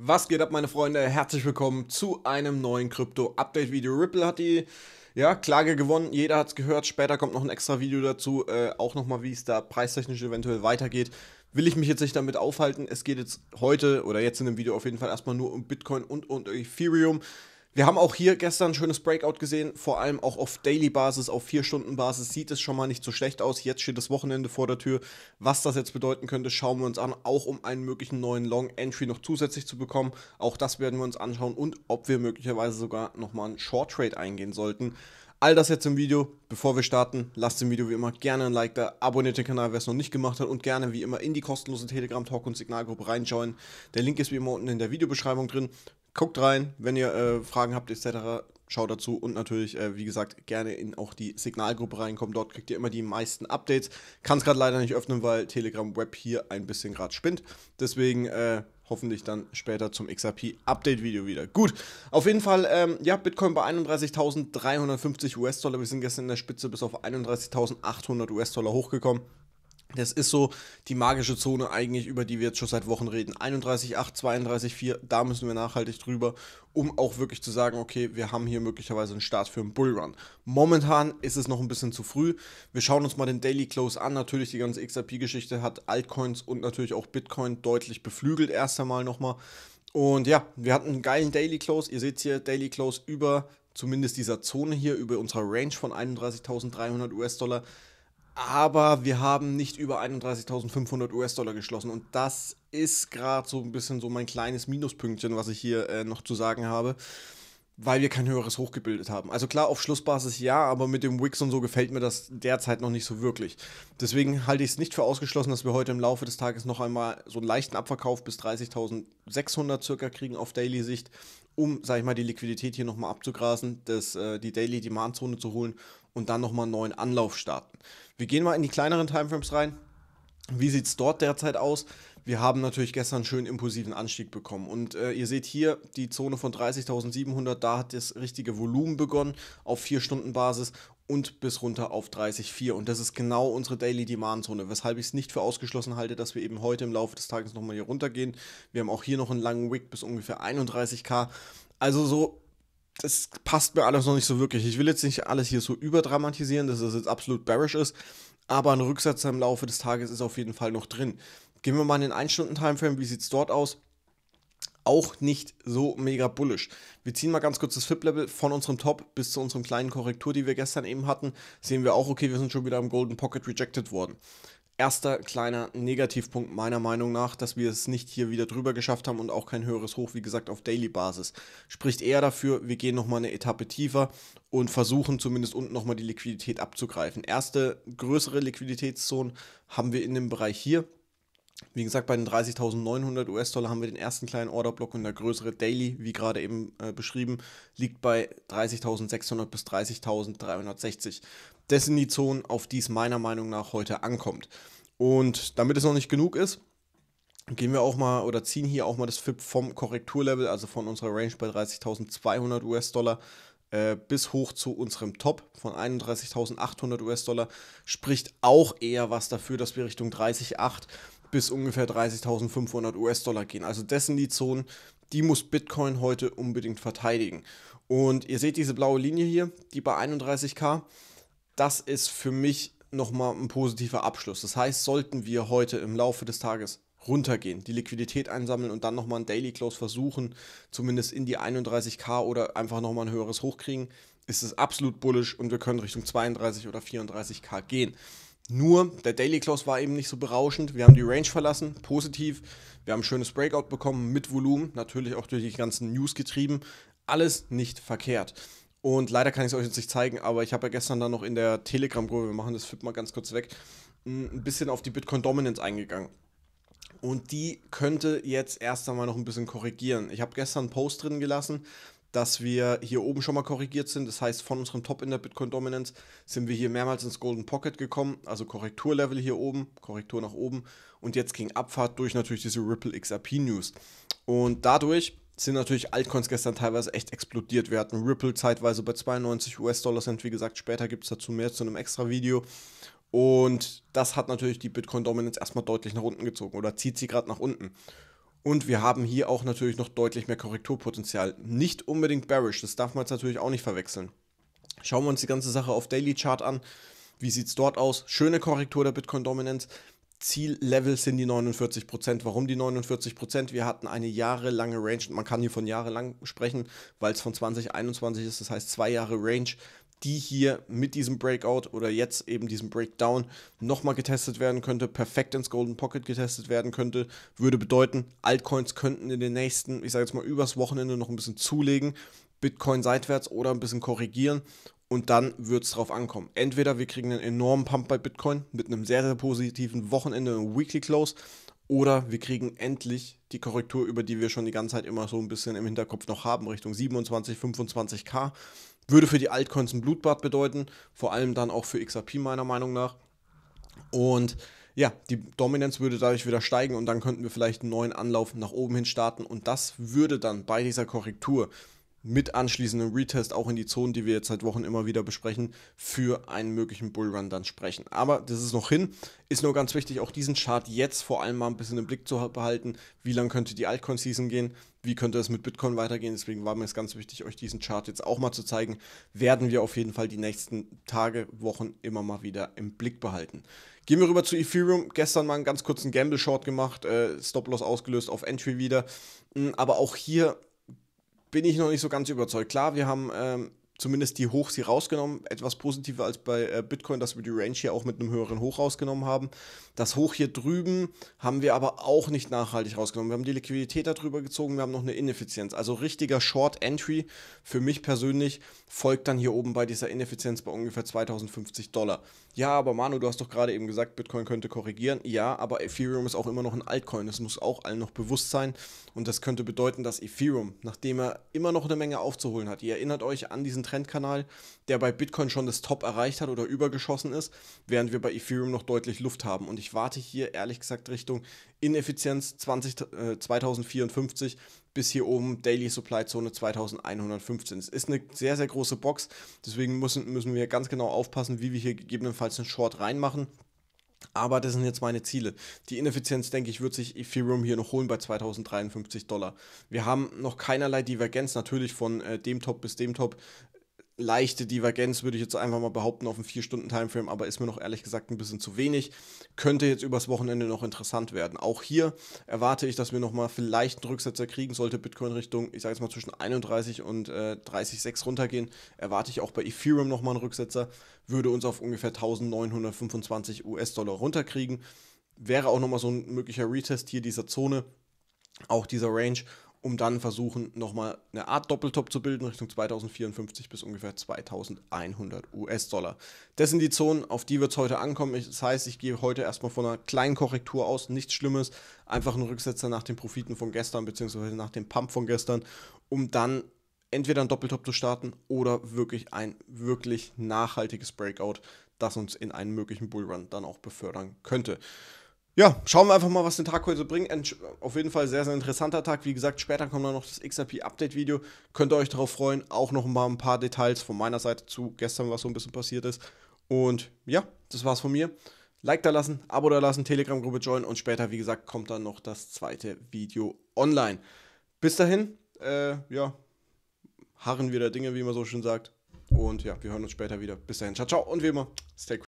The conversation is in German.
Was geht ab, meine Freunde? Herzlich willkommen zu einem neuen Krypto-Update-Video. Ripple hat die ja, Klage gewonnen, jeder hat es gehört. Später kommt noch ein extra Video dazu, äh, auch nochmal, wie es da preistechnisch eventuell weitergeht. Will ich mich jetzt nicht damit aufhalten. Es geht jetzt heute oder jetzt in dem Video auf jeden Fall erstmal nur um Bitcoin und, und Ethereum. Wir haben auch hier gestern ein schönes Breakout gesehen, vor allem auch auf Daily-Basis, auf 4-Stunden-Basis sieht es schon mal nicht so schlecht aus. Jetzt steht das Wochenende vor der Tür. Was das jetzt bedeuten könnte, schauen wir uns an, auch um einen möglichen neuen Long-Entry noch zusätzlich zu bekommen. Auch das werden wir uns anschauen und ob wir möglicherweise sogar nochmal einen Short-Trade eingehen sollten. All das jetzt im Video. Bevor wir starten, lasst dem Video wie immer gerne ein Like da, abonniert den Kanal, wer es noch nicht gemacht hat und gerne wie immer in die kostenlose Telegram-Talk- und Signalgruppe reinschauen. Der Link ist wie immer unten in der Videobeschreibung drin. Guckt rein, wenn ihr äh, Fragen habt etc. Schaut dazu und natürlich, äh, wie gesagt, gerne in auch die Signalgruppe reinkommen. Dort kriegt ihr immer die meisten Updates. Kann es gerade leider nicht öffnen, weil Telegram Web hier ein bisschen gerade spinnt. Deswegen äh, hoffentlich dann später zum XRP Update Video wieder. Gut, auf jeden Fall, ähm, ja, Bitcoin bei 31.350 US-Dollar. Wir sind gestern in der Spitze bis auf 31.800 US-Dollar hochgekommen. Das ist so die magische Zone eigentlich, über die wir jetzt schon seit Wochen reden. 31,8, 32,4, da müssen wir nachhaltig drüber, um auch wirklich zu sagen, okay, wir haben hier möglicherweise einen Start für einen Bullrun. Momentan ist es noch ein bisschen zu früh. Wir schauen uns mal den Daily Close an. Natürlich die ganze XRP-Geschichte hat Altcoins und natürlich auch Bitcoin deutlich beflügelt erst einmal nochmal. Und ja, wir hatten einen geilen Daily Close. Ihr seht hier Daily Close über zumindest dieser Zone hier, über unserer Range von 31.300 US-Dollar aber wir haben nicht über 31.500 US-Dollar geschlossen. Und das ist gerade so ein bisschen so mein kleines Minuspünktchen, was ich hier äh, noch zu sagen habe, weil wir kein höheres Hoch gebildet haben. Also klar, auf Schlussbasis ja, aber mit dem Wix und so gefällt mir das derzeit noch nicht so wirklich. Deswegen halte ich es nicht für ausgeschlossen, dass wir heute im Laufe des Tages noch einmal so einen leichten Abverkauf bis 30.600 circa kriegen auf Daily-Sicht um, sag ich mal, die Liquidität hier nochmal abzugrasen, das, äh, die Daily Demand Zone zu holen und dann nochmal einen neuen Anlauf starten. Wir gehen mal in die kleineren Timeframes rein. Wie sieht es dort derzeit aus? Wir haben natürlich gestern einen schönen impulsiven Anstieg bekommen. Und äh, ihr seht hier die Zone von 30.700, da hat das richtige Volumen begonnen auf 4-Stunden-Basis und bis runter auf 30,4. Und das ist genau unsere Daily Demand Zone, weshalb ich es nicht für ausgeschlossen halte, dass wir eben heute im Laufe des Tages nochmal hier runtergehen. Wir haben auch hier noch einen langen Wick bis ungefähr 31k. Also so das passt mir alles noch nicht so wirklich. Ich will jetzt nicht alles hier so überdramatisieren, dass es jetzt absolut bearish ist, aber ein Rücksetzer im Laufe des Tages ist auf jeden Fall noch drin. Gehen wir mal in den 1-Stunden-Timeframe, wie sieht es dort aus? Auch nicht so mega bullish. Wir ziehen mal ganz kurz das FIP-Level von unserem Top bis zu unserem kleinen Korrektur, die wir gestern eben hatten. Sehen wir auch, okay, wir sind schon wieder im Golden Pocket rejected worden erster kleiner Negativpunkt meiner Meinung nach, dass wir es nicht hier wieder drüber geschafft haben und auch kein höheres Hoch, wie gesagt, auf Daily-Basis. Spricht eher dafür, wir gehen nochmal eine Etappe tiefer und versuchen zumindest unten nochmal die Liquidität abzugreifen. Erste größere Liquiditätszone haben wir in dem Bereich hier. Wie gesagt, bei den 30.900 US-Dollar haben wir den ersten kleinen Orderblock und der größere Daily, wie gerade eben äh, beschrieben, liegt bei 30.600 bis 30.360. Das sind die Zonen, auf die es meiner Meinung nach heute ankommt. Und damit es noch nicht genug ist, gehen wir auch mal oder ziehen hier auch mal das FIP vom Korrekturlevel, also von unserer Range bei 30.200 US-Dollar äh, bis hoch zu unserem Top von 31.800 US-Dollar, spricht auch eher was dafür, dass wir Richtung 30,8 bis ungefähr 30.500 US-Dollar gehen. Also das sind die Zonen, die muss Bitcoin heute unbedingt verteidigen. Und ihr seht diese blaue Linie hier, die bei 31k. Das ist für mich nochmal ein positiver Abschluss. Das heißt, sollten wir heute im Laufe des Tages runtergehen, die Liquidität einsammeln und dann nochmal ein Daily Close versuchen, zumindest in die 31k oder einfach nochmal ein höheres hochkriegen, ist es absolut bullisch und wir können Richtung 32 oder 34k gehen. Nur der Daily Close war eben nicht so berauschend. Wir haben die Range verlassen, positiv. Wir haben ein schönes Breakout bekommen mit Volumen, natürlich auch durch die ganzen News getrieben. Alles nicht verkehrt. Und leider kann ich es euch jetzt nicht zeigen, aber ich habe ja gestern dann noch in der Telegram-Gruppe, wir machen das FIP mal ganz kurz weg, mm, ein bisschen auf die Bitcoin Dominance eingegangen. Und die könnte jetzt erst einmal noch ein bisschen korrigieren. Ich habe gestern einen Post drin gelassen, dass wir hier oben schon mal korrigiert sind. Das heißt, von unserem Top in der Bitcoin Dominance sind wir hier mehrmals ins Golden Pocket gekommen, also Korrekturlevel hier oben, Korrektur nach oben und jetzt ging Abfahrt durch natürlich diese Ripple XRP News. Und dadurch sind natürlich Altcoins gestern teilweise echt explodiert. Wir hatten Ripple zeitweise bei 92 US-Dollar Cent, wie gesagt, später gibt es dazu mehr zu einem extra Video. Und das hat natürlich die Bitcoin Dominance erstmal deutlich nach unten gezogen oder zieht sie gerade nach unten. Und wir haben hier auch natürlich noch deutlich mehr Korrekturpotenzial. Nicht unbedingt bearish, das darf man jetzt natürlich auch nicht verwechseln. Schauen wir uns die ganze Sache auf Daily Chart an. Wie sieht es dort aus? Schöne Korrektur der Bitcoin-Dominanz. Ziellevel sind die 49%. Warum die 49%? Wir hatten eine jahrelange Range, man kann hier von jahrelang sprechen, weil es von 2021 ist, das heißt zwei Jahre Range, die hier mit diesem Breakout oder jetzt eben diesem Breakdown nochmal getestet werden könnte, perfekt ins Golden Pocket getestet werden könnte, würde bedeuten, Altcoins könnten in den nächsten, ich sage jetzt mal übers Wochenende noch ein bisschen zulegen, Bitcoin seitwärts oder ein bisschen korrigieren und dann wird es drauf ankommen. Entweder wir kriegen einen enormen Pump bei Bitcoin mit einem sehr, sehr positiven Wochenende, einem Weekly Close, oder wir kriegen endlich die Korrektur, über die wir schon die ganze Zeit immer so ein bisschen im Hinterkopf noch haben, Richtung 27, 25k. Würde für die Altcoins ein Blutbad bedeuten, vor allem dann auch für XRP meiner Meinung nach. Und ja, die Dominanz würde dadurch wieder steigen und dann könnten wir vielleicht einen neuen Anlauf nach oben hin starten und das würde dann bei dieser Korrektur mit anschließendem Retest auch in die Zonen, die wir jetzt seit Wochen immer wieder besprechen, für einen möglichen Bullrun dann sprechen. Aber das ist noch hin. Ist nur ganz wichtig, auch diesen Chart jetzt vor allem mal ein bisschen im Blick zu behalten. Wie lang könnte die Altcoin-Season gehen? Wie könnte es mit Bitcoin weitergehen? Deswegen war mir es ganz wichtig, euch diesen Chart jetzt auch mal zu zeigen. Werden wir auf jeden Fall die nächsten Tage, Wochen immer mal wieder im Blick behalten. Gehen wir rüber zu Ethereum. Gestern mal einen ganz kurzen Gamble-Short gemacht, äh, Stop-Loss ausgelöst auf Entry wieder. Mm, aber auch hier bin ich noch nicht so ganz überzeugt. Klar, wir haben ähm, zumindest die Hochs hier rausgenommen. Etwas positiver als bei äh, Bitcoin, dass wir die Range hier auch mit einem höheren Hoch rausgenommen haben. Das Hoch hier drüben haben wir aber auch nicht nachhaltig rausgenommen. Wir haben die Liquidität darüber gezogen, wir haben noch eine Ineffizienz. Also richtiger Short Entry für mich persönlich folgt dann hier oben bei dieser Ineffizienz bei ungefähr 2050 Dollar ja, aber Manu, du hast doch gerade eben gesagt, Bitcoin könnte korrigieren. Ja, aber Ethereum ist auch immer noch ein Altcoin. Das muss auch allen noch bewusst sein. Und das könnte bedeuten, dass Ethereum, nachdem er immer noch eine Menge aufzuholen hat, ihr erinnert euch an diesen Trendkanal, der bei Bitcoin schon das Top erreicht hat oder übergeschossen ist, während wir bei Ethereum noch deutlich Luft haben. Und ich warte hier ehrlich gesagt Richtung Ineffizienz 20, äh, 2054 bis hier oben Daily Supply Zone 2115. Es ist eine sehr, sehr große Box, deswegen müssen, müssen wir ganz genau aufpassen, wie wir hier gegebenenfalls einen Short reinmachen. Aber das sind jetzt meine Ziele. Die Ineffizienz, denke ich, wird sich Ethereum hier noch holen bei 2053 Dollar. Wir haben noch keinerlei Divergenz natürlich von äh, dem Top bis dem Top leichte Divergenz, würde ich jetzt einfach mal behaupten, auf einen 4-Stunden-Timeframe, aber ist mir noch ehrlich gesagt ein bisschen zu wenig. Könnte jetzt übers Wochenende noch interessant werden. Auch hier erwarte ich, dass wir nochmal vielleicht einen Rücksetzer kriegen, sollte Bitcoin Richtung, ich sage jetzt mal zwischen 31 und äh, 30,6 runtergehen. Erwarte ich auch bei Ethereum nochmal einen Rücksetzer, würde uns auf ungefähr 1925 US-Dollar runterkriegen. Wäre auch nochmal so ein möglicher Retest hier dieser Zone, auch dieser Range um dann versuchen, nochmal eine Art Doppeltop zu bilden, Richtung 2054 bis ungefähr 2100 US-Dollar. Das sind die Zonen, auf die wir es heute ankommen. Das heißt, ich gehe heute erstmal von einer kleinen Korrektur aus, nichts Schlimmes, einfach ein Rücksetzer nach den Profiten von gestern, beziehungsweise nach dem Pump von gestern, um dann entweder ein Doppeltop zu starten oder wirklich ein wirklich nachhaltiges Breakout, das uns in einen möglichen Bullrun dann auch befördern könnte ja, schauen wir einfach mal, was den Tag heute bringt. Entsch auf jeden Fall sehr, sehr interessanter Tag. Wie gesagt, später kommt dann noch das XRP-Update-Video. Könnt ihr euch darauf freuen. Auch noch mal ein paar Details von meiner Seite zu gestern, was so ein bisschen passiert ist. Und ja, das war's von mir. Like da lassen, Abo da lassen, Telegram-Gruppe joinen und später, wie gesagt, kommt dann noch das zweite Video online. Bis dahin, äh, ja, harren wieder Dinge, wie man so schön sagt. Und ja, wir hören uns später wieder. Bis dahin, ciao, ciao und wie immer, stay cool.